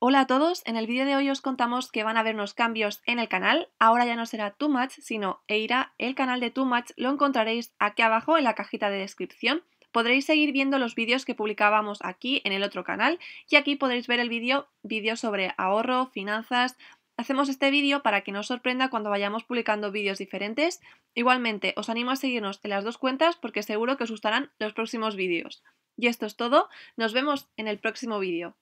Hola a todos, en el vídeo de hoy os contamos que van a haber unos cambios en el canal, ahora ya no será Too Much, sino Eira, el canal de Too Much lo encontraréis aquí abajo en la cajita de descripción. Podréis seguir viendo los vídeos que publicábamos aquí en el otro canal y aquí podréis ver el vídeo, vídeo sobre ahorro, finanzas, Hacemos este vídeo para que no os sorprenda cuando vayamos publicando vídeos diferentes. Igualmente, os animo a seguirnos en las dos cuentas porque seguro que os gustarán los próximos vídeos. Y esto es todo, nos vemos en el próximo vídeo.